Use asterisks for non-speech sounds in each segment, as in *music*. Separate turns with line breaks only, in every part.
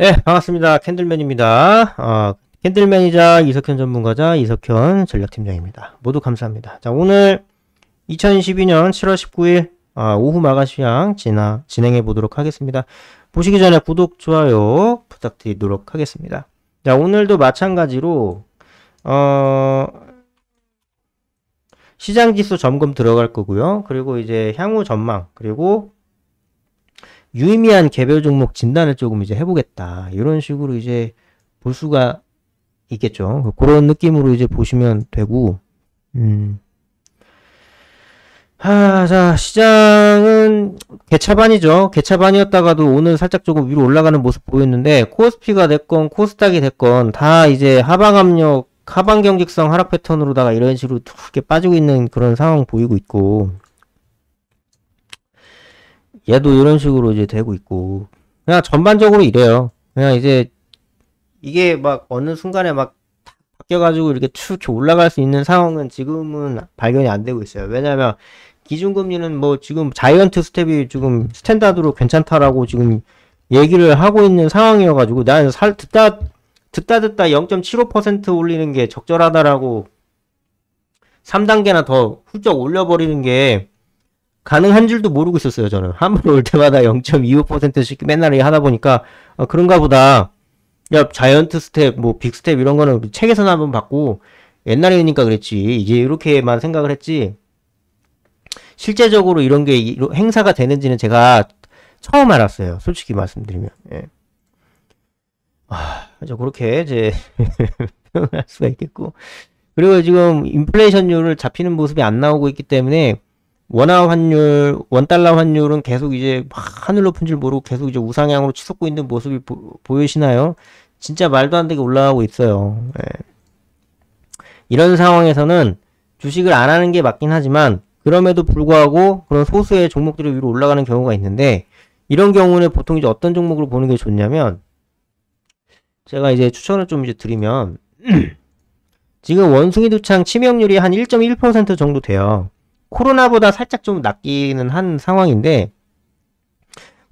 네, 반갑습니다. 캔들맨입니다. 어, 캔들맨이자 이석현 전문가자 이석현 전략팀장입니다. 모두 감사합니다. 자, 오늘 2 0 2 2년 7월 19일 어, 오후 마가시향 진화, 진행해 보도록 하겠습니다. 보시기 전에 구독, 좋아요 부탁드리도록 하겠습니다. 자, 오늘도 마찬가지로 어, 시장지수 점검 들어갈 거고요. 그리고 이제 향후 전망, 그리고 유의미한 개별 종목 진단을 조금 이제 해보겠다. 이런 식으로 이제 볼 수가 있겠죠. 그런 느낌으로 이제 보시면 되고, 음. 하, 자, 시장은 개차반이죠. 개차반이었다가도 오늘 살짝 조금 위로 올라가는 모습 보였는데, 코스피가 됐건, 코스닥이 됐건, 다 이제 하방 압력, 하방 경직성 하락 패턴으로다가 이런 식으로 이렇게 빠지고 있는 그런 상황 보이고 있고, 얘도 이런 식으로 이제 되고 있고 그냥 전반적으로 이래요. 그냥 이제 이게 막 어느 순간에 막 바뀌어가지고 이렇게 쭉 올라갈 수 있는 상황은 지금은 발견이 안 되고 있어요. 왜냐하면 기준금리는 뭐 지금 자이언트 스텝이 지금 스탠다드로 괜찮다라고 지금 얘기를 하고 있는 상황이어가지고 나는 살 듣다 듣다 듣다 0.75% 올리는 게 적절하다라고 3단계나 더 훌쩍 올려버리는 게 가능한 줄도 모르고 있었어요, 저는. 한 번 올 때마다 0.25%씩 맨날 이 하다 보니까, 어, 그런가 보다. 야, 자이언트 스텝, 뭐, 빅 스텝 이런 거는 책에서나 한번 봤고, 옛날이니까 그랬지. 이제 이렇게만 생각을 했지. 실제적으로 이런 게 행사가 되는지는 제가 처음 알았어요. 솔직히 말씀드리면. 예. 아, 저 그렇게 이제 *laughs* 표현할 수가 있겠고. 그리고 지금 인플레이션율을 잡히는 모습이 안 나오고 있기 때문에 원화 환율, 원달러 환율은 계속 이제 하늘 높은 줄 모르고 계속 이제 우상향으로 치솟고 있는 모습이 보, 보이시나요? 진짜 말도 안 되게 올라가고 있어요. 예. 이런 상황에서는 주식을 안 하는 게 맞긴 하지만 그럼에도 불구하고 그런 소수의 종목들이 위로 올라가는 경우가 있는데 이런 경우는 보통 이제 어떤 종목으로 보는 게 좋냐면 제가 이제 추천을 좀 이제 드리면 *clears throat* 지금 원숭이 두창 치명률이 한 1.1% 정도 돼요. 코로나보다 살짝 좀 낮기는 한 상황인데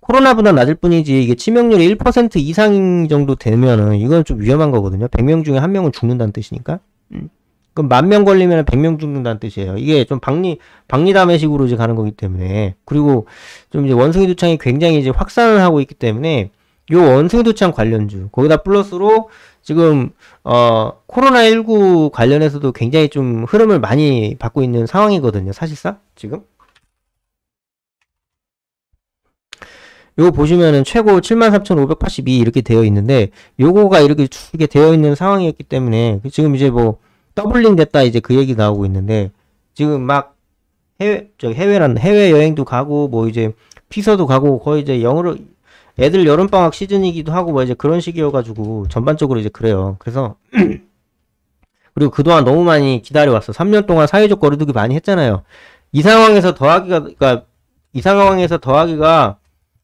코로나보다 낮을 뿐이지 이게 치명률이 1% 이상 정도 되면은 이건 좀 위험한 거거든요. 100명 중에 한 명은 죽는다는 뜻이니까. 음. 그럼 만 명 걸리면 100명 죽는다는 뜻이에요. 이게 좀 박리 박리담의식으로 이제 가는 거기 때문에 그리고 좀 이제 원숭이 두창이 굉장히 이제 확산을 하고 있기 때문에 요원생도창 관련주 거기다 플러스로 지금 어 코로나19 관련해서도 굉장히 좀 흐름을 많이 받고 있는 상황이거든요 사실상 지금 요거 보시면은 최고 73,582 이렇게 되어 있는데 요거가 이렇게 이렇게 되어 있는 상황이었기 때문에 그 지금 이제 뭐 더블링 됐다 이제 그 얘기 나오고 있는데 지금 막 해외 저 해외란 해외 여행도 가고 뭐 이제 피서도 가고 거의 이제 영어로 애들 여름방학 시즌이기도 하고 뭐 이제 그런 식이여가지고 전반적으로 이제 그래요. 그래서 *clears throat* 그리고 그동안 너무 많이 기다려왔어. 3년 동안 사회적 거리두기 많이 했잖아요. 이 상황에서 더하기가 그러니까 이 상황에서 더하기가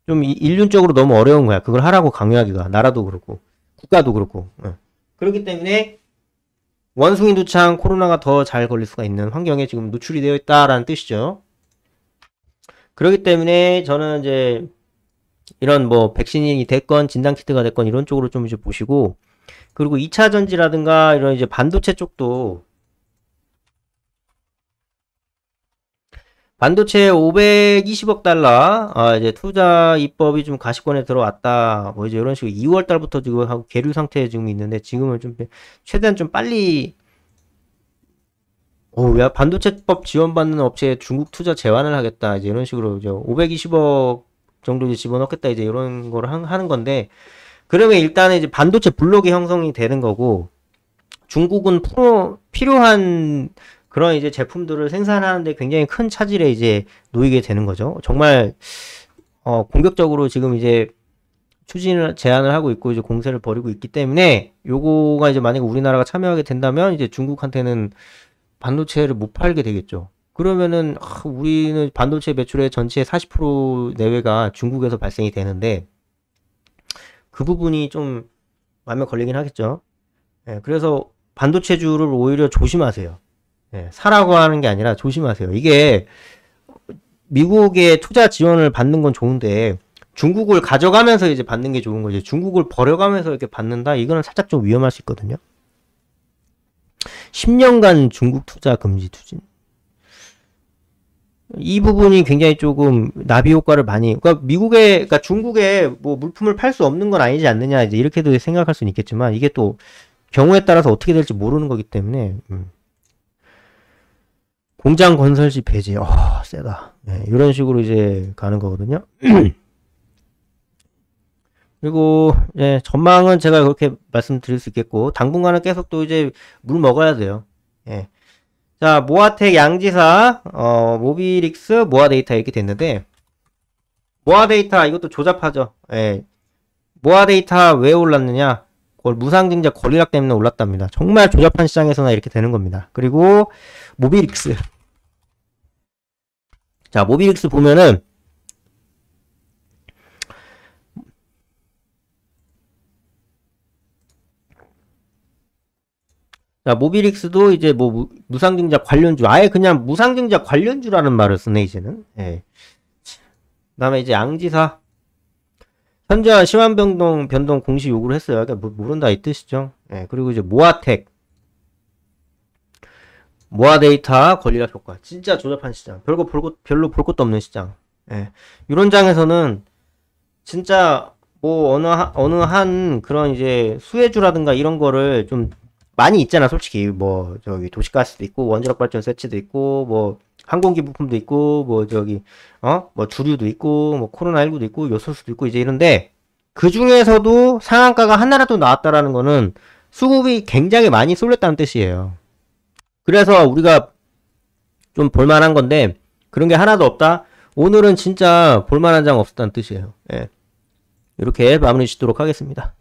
좀 일륜적으로 너무 어려운 거야. 그걸 하라고 강요하기가 나라도 그렇고 국가도 그렇고 예. 그렇기 때문에 원숭이 두창 코로나가 더 잘 걸릴 수가 있는 환경에 지금 노출이 되어 있다라는 뜻이죠. 그렇기 때문에 저는 이제 이런 뭐 백신이 됐건 진단키트가 됐건 이런 쪽으로 좀 이제 보시고 그리고 2차 전지라든가 이런 이제 반도체 쪽도 반도체 520억 달러 아 이제 투자 입법이 좀 가시권에 들어왔다 뭐 이제 이런 식으로 2월 달부터 지금 하고 계류 상태에 지금 있는데 지금은 좀 최대한 좀 빨리 어야 반도체법 지원받는 업체에 중국 투자 제한을 하겠다 이제 이런 식으로 이제 520억 정도 이제 집어넣겠다 이제 이런 걸 하는 건데 그러면 일단은 이제 반도체 블록이 형성이 되는 거고 중국은 프로, 필요한 그런 이제 제품들을 생산하는데 굉장히 큰 차질에 이제 놓이게 되는 거죠. 정말 어, 공격적으로 지금 이제 추진을 제안을 하고 있고 이제 공세를 벌이고 있기 때문에 요거가 이제 만약에 우리나라가 참여하게 된다면 이제 중국한테는 반도체를 못 팔게 되겠죠. 그러면은 아, 우리는 반도체 매출의 전체의 40% 내외가 중국에서 발생이 되는데 그 부분이 좀 마음에 걸리긴 하겠죠. 예, 그래서 반도체주를 오히려 조심하세요. 예, 사라고 하는 게 아니라 조심하세요. 이게 미국의 투자 지원을 받는 건 좋은데 중국을 가져가면서 이제 받는 게 좋은 거지. 중국을 버려가면서 이렇게 받는다? 이거는 살짝 좀 위험할 수 있거든요. 10년간 중국 투자 금지 추진. 이 부분이 굉장히 조금 나비 효과를 많이 그러니까 미국에 그러니까 중국에 뭐 물품을 팔 수 없는 건 아니지 않느냐 이제 이렇게도 생각할 수는 있겠지만 이게 또 경우에 따라서 어떻게 될지 모르는 거기 때문에 음. 공장 건설 시 배제 어 세다 네, 이런 식으로 이제 가는 거거든요 *clears throat* 그리고 예, 전망은 제가 그렇게 말씀드릴 수 있겠고 당분간은 계속 또 이제 물 먹어야 돼요 예. 자, 모아텍 양지사, 어, 모비릭스, 모아데이터 이렇게 됐는데, 모아데이터, 이것도 조잡하죠. 예. 모아데이터 왜 올랐느냐? 무상증자 권리락 때문에 올랐답니다. 정말 조잡한 시장에서나 이렇게 되는 겁니다. 그리고, 모비릭스. 자, 모비릭스 보면은, 자, 모비릭스도 이제 뭐 무상증자 관련주, 아예 그냥 무상증자 관련주라는 말을 쓰네, 이제는. 예. 그 다음에 이제 양지사. 현재 심한변동 변동 공식 요구를 했어요. 그러니까 모른다 이 뜻이죠. 예. 그리고 이제 모아텍. 모아데이터 권리라 효과. 진짜 조잡한 시장. 별거 볼 것, 별로 볼 것도 없는 시장. 예. 이런 장에서는 진짜 뭐 어느 하, 어느 한 그런 이제 수혜주라든가 이런 거를 좀 많이 있잖아 솔직히 뭐 저기 도시가스도 있고 원자력 발전 설치도 있고 뭐 항공기 부품도 있고 뭐 저기 어 뭐 주류도 있고 뭐 코로나 19도 있고 요소수도 있고 이제 이런데 그 중에서도 상한가가 하나라도 나왔다라는 거는 수급이 굉장히 많이 쏠렸다는 뜻이에요. 그래서 우리가 좀 볼만한 건데 그런 게 하나도 없다. 오늘은 진짜 볼만한 장 없었다는 뜻이에요. 예. 이렇게 마무리 짓도록 하겠습니다.